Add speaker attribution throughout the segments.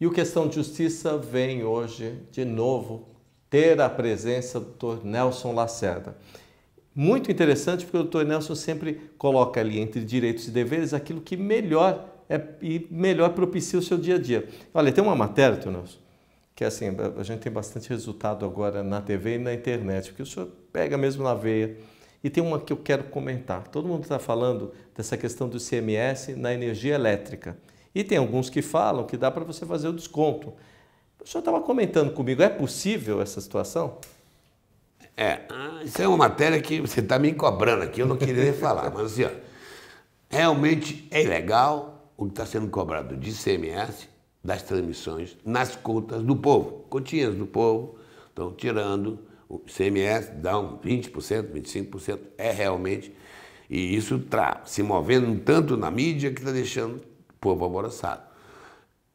Speaker 1: E o Questão de Justiça vem hoje, de novo, ter a presença do Dr. Nelson Lacerda. Muito interessante porque o Dr. Nelson sempre coloca ali entre direitos e deveres aquilo que melhor é, e melhor propicia o seu dia a dia. Olha, tem uma matéria, Dr. Nelson, que é assim, a gente tem bastante resultado agora na TV e na internet, porque o senhor pega mesmo na veia. E tem uma que eu quero comentar. Todo mundo está falando dessa questão do CMS na energia elétrica. E tem alguns que falam que dá para você fazer o desconto. O senhor estava comentando comigo, é possível essa situação? É, isso é uma matéria que você está me cobrando aqui, eu não queria nem falar, mas assim, ó, realmente é ilegal o que está sendo cobrado de ICMS das transmissões nas contas do povo, continhas do povo, estão tirando o ICMS, dá um 20%, 25%, é realmente, e isso está se movendo tanto na mídia que está deixando povo alvoroçado.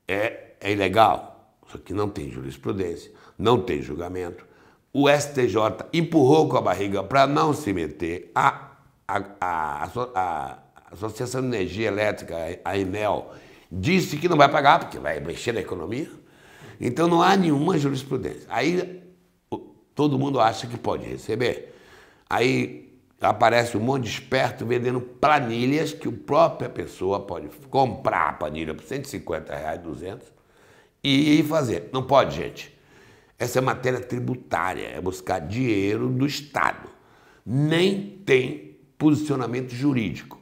Speaker 1: É, é ilegal, só que não tem jurisprudência, não tem julgamento. O STJ empurrou com a barriga para não se meter. A, a, a, a Associação de Energia Elétrica, a Enel, disse que não vai pagar, porque vai mexer na economia. Então não há nenhuma jurisprudência. Aí todo mundo acha que pode receber. Aí Aparece um monte de esperto vendendo planilhas que a própria pessoa pode comprar a planilha por 150 reais, 200 e fazer. Não pode, gente. Essa é matéria tributária, é buscar dinheiro do Estado. Nem tem posicionamento jurídico.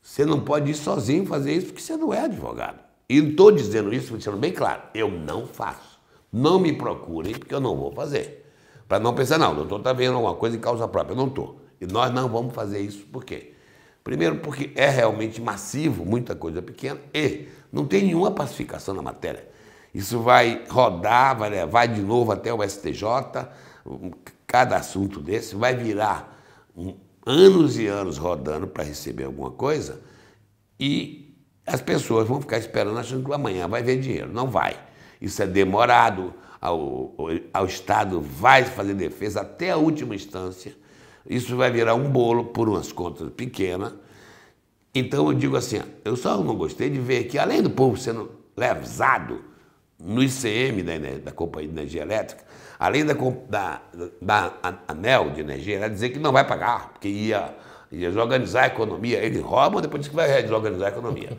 Speaker 1: Você não pode ir sozinho fazer isso porque você não é advogado. E estou dizendo isso, sendo bem claro, eu não faço. Não me procurem porque eu não vou fazer. Para não pensar, não, o doutor está vendo alguma coisa em causa própria. Eu não estou. E nós não vamos fazer isso por quê? Primeiro, porque é realmente massivo, muita coisa pequena, e não tem nenhuma pacificação na matéria. Isso vai rodar, vai levar de novo até o STJ, cada assunto desse vai virar anos e anos rodando para receber alguma coisa e as pessoas vão ficar esperando achando que amanhã vai ver dinheiro. Não vai. Isso é demorado, ao, ao Estado vai fazer defesa até a última instância isso vai virar um bolo por umas contas pequenas. Então eu digo assim, eu só não gostei de ver que, além do povo sendo levado no ICM da, né, da Companhia de Energia Elétrica, além da, da, da ANEL de energia, ela dizer que não vai pagar, porque ia, ia desorganizar a economia. ele rouba, depois diz que vai desorganizar a economia.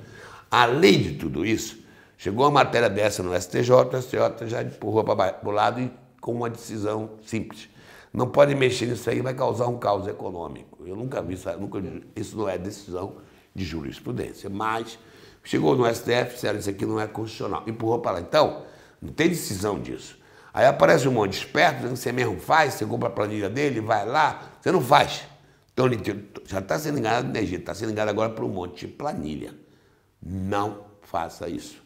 Speaker 1: Além de tudo isso, chegou a matéria dessa no STJ, o STJ já empurrou para o lado e com uma decisão simples não pode mexer nisso aí, vai causar um caos econômico. Eu nunca vi isso, nunca, isso não é decisão de jurisprudência. Mas chegou no STF, disseram isso aqui não é constitucional. Empurrou para lá. Então, não tem decisão disso. Aí aparece um monte de esperto, dizendo que você mesmo faz, você compra a planilha dele, vai lá, você não faz. Então, já está sendo enganado no Egito, está sendo enganado agora por um monte de planilha. Não faça isso.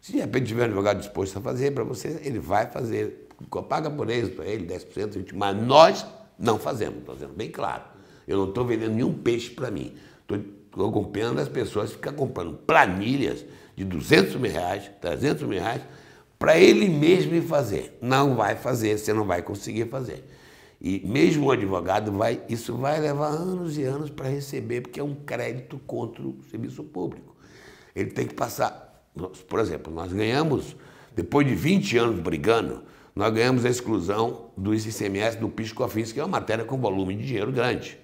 Speaker 1: Se de repente tiver um advogado disposto a fazer para você, ele vai fazer paga por eles para ele, 10%, 20%, mas nós não fazemos, estou sendo bem claro. Eu não estou vendendo nenhum peixe para mim. Estou acompanhando as pessoas ficar comprando planilhas de 200 mil reais, 300 mil reais, para ele mesmo fazer. Não vai fazer, você não vai conseguir fazer. E mesmo o advogado vai, isso vai levar anos e anos para receber, porque é um crédito contra o serviço público. Ele tem que passar, por exemplo, nós ganhamos depois de 20 anos brigando, nós ganhamos a exclusão do ICMS do pisco cofins que é uma matéria com volume de dinheiro grande.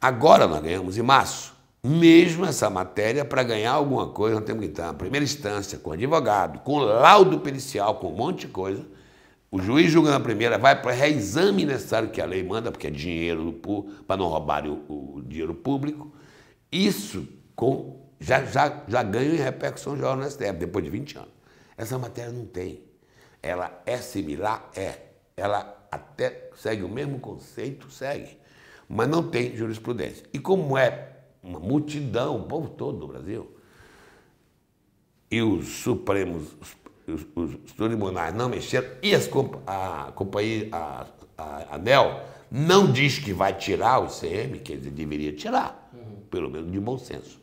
Speaker 1: Agora nós ganhamos em março. Mesmo essa matéria, para ganhar alguma coisa, nós temos que estar na primeira instância, com advogado, com laudo pericial, com um monte de coisa. O juiz julga na primeira, vai para reexame necessário que a lei manda, porque é dinheiro para não roubar o, o, dinheiro público. Isso com, já, já, já ganha em repercussão geral no STF, depois de 20 anos. Essa matéria não tem. Ela é similar? É. Ela até segue o mesmo conceito? Segue. Mas não tem jurisprudência. E como é uma multidão, o povo todo do Brasil, e os supremos, os, os, os tribunais não mexeram, e as, a companhia, a, a ANEL, não diz que vai tirar o CM, que ele deveria tirar, uhum. pelo menos de bom senso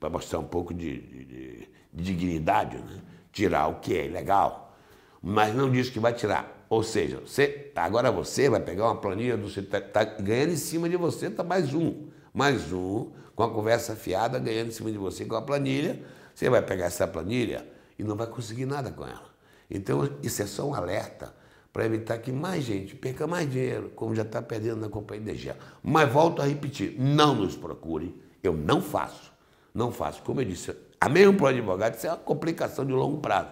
Speaker 1: para mostrar um pouco de, de, de dignidade, né? tirar o que é ilegal, mas não diz que vai tirar. Ou seja, você, agora você vai pegar uma planilha do está tá ganhando em cima de você, está mais um, mais um, com a conversa fiada ganhando em cima de você com a planilha, você vai pegar essa planilha e não vai conseguir nada com ela. Então, isso é só um alerta para evitar que mais gente perca mais dinheiro, como já está perdendo na companhia de energia. Mas volto a repetir, não nos procure, eu não faço. Não faço, Como eu disse, a mesmo para o advogado, isso é uma complicação de longo prazo,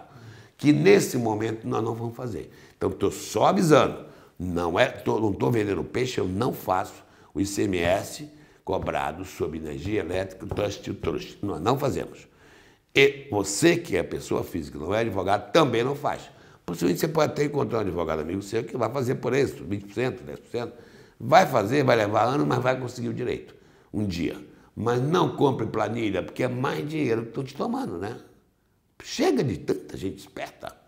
Speaker 1: que nesse momento nós não vamos fazer. Então, estou só avisando, não é, tô, não estou vendendo peixe, eu não faço o ICMS cobrado sobre energia elétrica, trust então, e trust. Nós não fazemos. E você, que é pessoa física, não é advogado, também não faz. Possivelmente você pode até encontrar um advogado amigo seu que vai fazer por isso, 20%, 10%. Vai fazer, vai levar ano, mas vai conseguir o direito um dia. Mas não compre planilha, porque é mais dinheiro que estou te tomando, né? Chega de tanta gente esperta.